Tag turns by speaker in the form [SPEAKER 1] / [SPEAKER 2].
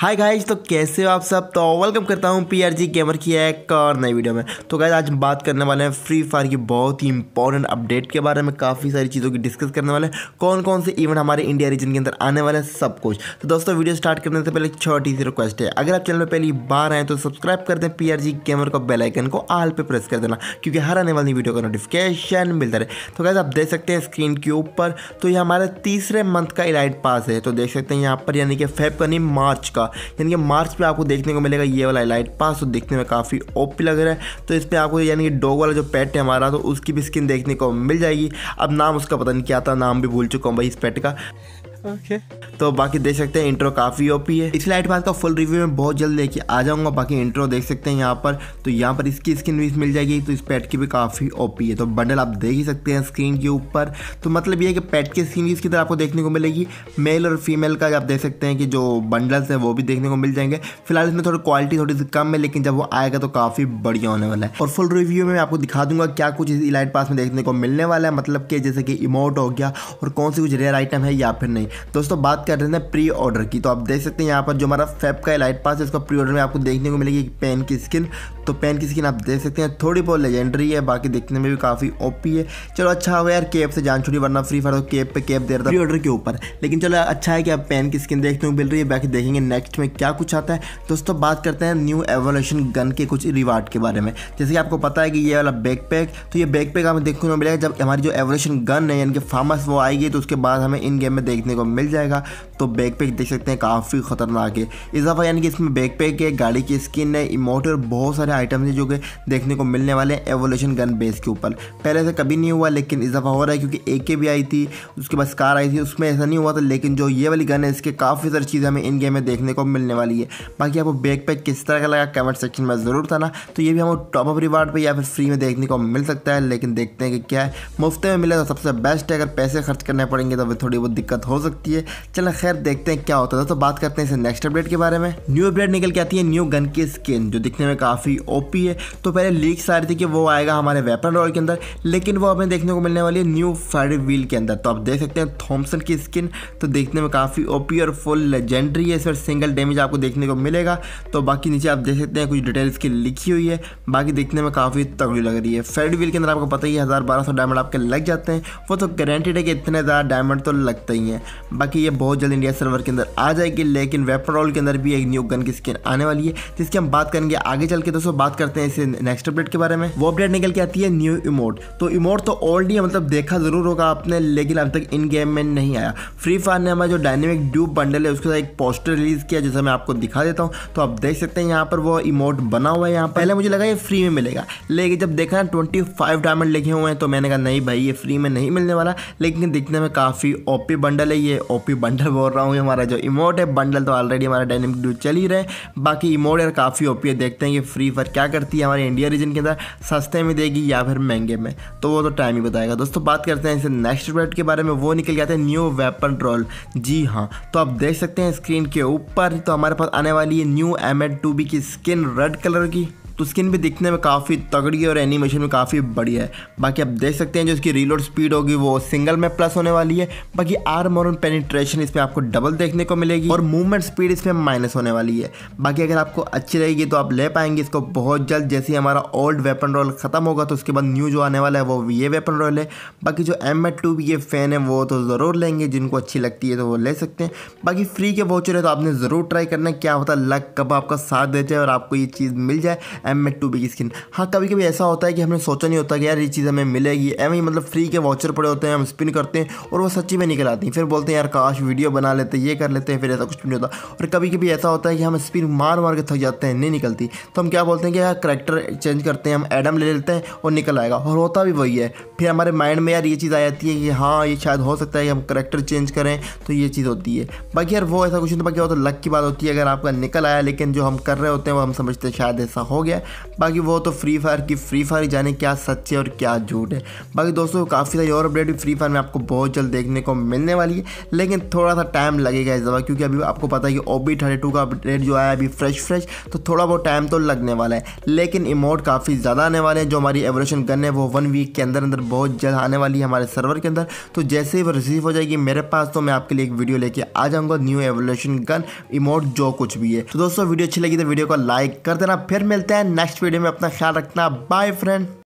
[SPEAKER 1] hi guys तो कैसे हो आप सब तो वेलकम करता हूँ पीआरजी गेमर की एक और नई वीडियो में तो गाइज आज हम बात करने वाले हैं फ्री फायर की बहुत ही इंपॉर्टेंट अपडेट के बारे में काफ़ी सारी चीज़ों की डिस्कस करने वाले हैं कौन कौन से इवेंट हमारे इंडिया रीजन के अंदर आने वाले हैं सब कुछ तो दोस्तों वीडियो स्टार्ट करने से पहले छोटी सी रिक्वेस्ट है अगर आप चैनल पर पहली बार आए तो सब्सक्राइब कर दें पी गेमर को बेलाइकन को आल पर प्रेस कर देना क्योंकि हर आने वाली वीडियो का नोटिफिकेशन मिलता रहे तो गाइज आप देख सकते हैं स्क्रीन के ऊपर तो ये हमारे तीसरे मंथ का इलाइट पास है तो देख सकते हैं यहाँ पर यानी कि फेब का नहीं मार्च का होगा यानी कि मार्च पे आपको देखने को मिलेगा ये वाला लाइट पास तो देखने में काफ़ी ओपी लग रहा है तो इस पर आपको यानी कि डॉग वाला जो पेट है हमारा तो उसकी भी स्किन देखने को मिल जाएगी अब नाम उसका पता नहीं क्या था नाम भी भूल चुका हूँ भाई इस पेट का तो बाकी देख सकते हैं इंट्रो काफ़ी ओपी है इस लाइट पास का फुल रिव्यू में बहुत जल्द लेके आ जाऊंगा बाकी इंट्रो देख सकते हैं यहाँ पर तो यहाँ पर इसकी स्किन भी मिल जाएगी तो इस पैट की भी काफ़ी ओपी है तो बंडल आप देख ही सकते हैं स्क्रीन के ऊपर तो मतलब ये है कि पैट की स्किन इसकी तरह आपको देखने को मिलेगी मेल और फीमेल का आप देख सकते हैं कि जो बंडल्स है वो भी देखने को मिल जाएंगे फिलहाल इसमें थोड़ी क्वालिटी थोड़ी सी कम है लेकिन जब वो आएगा तो काफ़ी बढ़िया होने वाला है और फुल रिव्यू में आपको दिखा दूंगा क्या कुछ इस लाइट पास में देखने को मिलने वाला है मतलब कि जैसे कि इमोट हो गया और कौन सी कुछ रेयर आइटम है या फिर नहीं दोस्तों बात कर रहे हैं प्री ऑर्डर की तो आप देख सकते हैं यहाँ पर जो हमारा फैप का लाइट पास है उसका प्री ऑर्डर में आपको देखने को मिलेगी पेन की स्किन तो पेन की स्किन आप देख सकते हैं थोड़ी बहुत लेजेंडरी है बाकी देखने में भी काफ़ी ओपी है चलो अच्छा होगा यार केप से जान छोड़ी वरना फ्री फायर तो केप पे केप दे रहा था प्री ऑर्डर के ऊपर लेकिन चलो अच्छा है कि आप पेन की स्किन देखने को मिल रही है बाकी देखेंगे नेक्स्ट में क्या कुछ आता है दोस्तों बात करते हैं न्यू एवोल्यूशन गन के कुछ रिवार्ड के बारे में जैसे कि आपको पता है कि ये वाला बैक पैक तो ये बैक पैक हमें देखने को मिलेगा जब हमारी जो एवोल्यूशन गन है यानी कि फार्मस वो आएगी तो उसके बाद हमें इन गेम में देखने को मिल जाएगा तो पैक देख सकते हैं काफ़ी ख़तरनाक है इजाफा यानी कि इसमें पैक है गाड़ी की स्किन है इमोटर बहुत सारे आइटम्स हैं जो कि देखने को मिलने वाले हैं एवोल्यूशन गन बेस के ऊपर पहले से कभी नहीं हुआ लेकिन इजाफा हो रहा है क्योंकि ए के भी आई थी उसके पास कार आई थी उसमें ऐसा नहीं हुआ था लेकिन जो ये वाली गन है इसके काफ़ी सारी चीज़ें हमें इन गेम में देखने को मिलने वाली है बाकी आपको पैक किस तरह का लगा कमेंट सेक्शन में ज़रूर था ना तो ये भी हमें टॉप अप रिवार्ड पर या फिर फ्री में देखने को मिल सकता है लेकिन देखते हैं कि क्या है मुफ्त में मिले तो सबसे बेस्ट है अगर पैसे खर्च करने पड़ेंगे तो थोड़ी बहुत दिक्कत हो सकती सकती है चलो खैर देखते हैं क्या होता था तो बात करते हैं इसे नेक्स्ट अपडेट के बारे में न्यू अपडेट निकल के आती है न्यू गन की स्किन जो दिखने में काफ़ी ओपी है तो पहले लीक आ रही थी कि वो आएगा हमारे वेपन रॉयल के अंदर लेकिन वो हमें देखने को मिलने वाली है न्यू फायर व्हील के अंदर तो आप देख सकते हैं थॉम्सन की स्किन तो देखने में काफ़ी ओपी और फुल लेजेंडरी है इस सिंगल डैमेज आपको देखने को मिलेगा तो बाकी नीचे आप देख सकते हैं कुछ डिटेल इसकी लिखी हुई है बाकी देखने में काफ़ी तगड़ी लग रही है फेड व्हील के अंदर आपको पता ही हज़ार बारह सौ डायमंड आपके लग जाते हैं वो तो गारंटेड है कि इतने ज़्यादा डायमंड तो लगते ही हैं बाकी ये बहुत जल्द इंडिया सर्वर के अंदर आ जाएगी लेकिन वेपरॉल के अंदर भी एक न्यू गन की स्किन आने वाली है जिसकी हम बात करेंगे आगे चल के दोस्तों बात करते हैं इसे नेक्स्ट अपडेट के बारे में वो अपडेट निकल के आती है न्यू इमोट तो इमोट तो ऑलरेडी मतलब देखा जरूर होगा आपने लेकिन अब तक इन गेम में नहीं आया फ्री फायर ने हमारा जो डायनेमिक ड्यूब बंडल है उसके साथ एक पोस्टर रिलीज किया जैसा मैं आपको दिखा देता हूँ तो आप देख सकते हैं यहाँ पर वो इमोट बना हुआ है यहाँ पहले मुझे लगा ये फ्री में मिलेगा लेकिन जब देखा ना ट्वेंटी फाइव डायमंड लिखे हुए हैं तो मैंने कहा नहीं भाई ये फ्री में नहीं मिलने वाला लेकिन दिखने में काफ़ी ओपी बंडल है ये ओपी बंडल बोल रहा हूँ हमारा जो इमोट है बंडल तो ऑलरेडी हमारा डायनेमिक ड्यू चल ही रहे बाकी इमोट यार काफ़ी ओपी है देखते हैं कि फ्री फायर क्या करती है हमारे इंडिया रीजन के अंदर सस्ते में देगी या फिर महंगे में तो वो तो टाइम ही बताएगा दोस्तों बात करते हैं इसे नेक्स्ट प्रोडक्ट के बारे में वो निकल गया था न्यू वेपन रोल जी हाँ तो आप देख सकते हैं स्क्रीन के ऊपर तो हमारे पास आने वाली है न्यू एम एड की स्किन रेड कलर की तो स्किन भी दिखने में काफ़ी तगड़ी है और एनिमेशन में काफ़ी बढ़िया है बाकी आप देख सकते हैं जो इसकी रीलोड स्पीड होगी वो सिंगल में प्लस होने वाली है बाकी आर्म और पेनिट्रेशन इसमें आपको डबल देखने को मिलेगी और मूवमेंट स्पीड इसमें माइनस होने वाली है बाकी अगर आपको अच्छी रहेगी तो आप ले पाएंगे इसको बहुत जल्द जैसे ही हमारा ओल्ड वेपन रोल ख़त्म होगा तो उसके बाद न्यू जो आने वाला है वो ये वेपन रोल है बाकी जो एम एट टू ये फ़ैन है वो तो ज़रूर लेंगे जिनको अच्छी लगती है तो वो ले सकते हैं बाकी फ्री के वोचर है तो आपने ज़रूर ट्राई करना क्या होता है लक कब आपका साथ देते हैं और आपको ये चीज़ मिल जाए एम एट टू बी की स्किन हाँ कभी कभी ऐसा होता है कि हमने सोचा नहीं होता कि यार ये चीज़ हमें मिलेगी एम ही मतलब फ्री के वाचर पड़े होते हैं हम स्पिन करते हैं और वो सच्ची में निकल आती हैं फिर बोलते हैं यार काश वीडियो बना लेते ये कर लेते हैं फिर ऐसा कुछ नहीं होता और कभी कभी ऐसा होता है कि हम स्पिन मार मार के थक जाते हैं नहीं निकलती तो हम क्या बोलते हैं कि यार करेक्टर चेंज करते हैं हम एडम ले लेते हैं और निकल आएगा और होता भी वही है फिर हमारे माइंड में यार ये चीज़ आ जाती है कि हाँ ये शायद हो सकता है कि हम करेक्टर चेंज करें तो ये चीज़ होती है बाकी यार वो ऐसा कुछ नहीं बाकी वो तो लक की बात होती है अगर आपका निकल आया लेकिन जो हम कर रहे होते हैं वो हम समझते हैं शायद ऐसा हो गया है बाकी वो तो फ्री फायर की फ्री फायर जाने क्या सच है और क्या झूठ है बाकी दोस्तों काफ़ी सारी और अपडेट भी फ्री फायर में आपको बहुत जल्द देखने को मिलने वाली है लेकिन थोड़ा सा टाइम लगेगा इस दफ़ा क्योंकि अभी आपको पता है कि ओ बी थर्टी टू का अपडेट जो आया अभी फ्रेश फ्रेश तो थोड़ा बहुत टाइम तो लगने वाला है लेकिन इमोट काफ़ी ज़्यादा आने वाले हैं जो हमारी एवरेशन गन है वो वन वीक के अंदर अंदर बहुत जल्द आने वाली है हमारे सर्वर के अंदर तो जैसे ही वो रिसीव हो जाएगी मेरे पास तो मैं आपके लिए एक वीडियो लेके आ जाऊँगा न्यू एवोल्यूशन गन इमोट जो कुछ भी है तो दोस्तों वीडियो अच्छी लगी तो वीडियो को लाइक कर देना फिर मिलते हैं नेक्स्ट वीडियो में अपना ख्याल रखना बाय फ्रेंड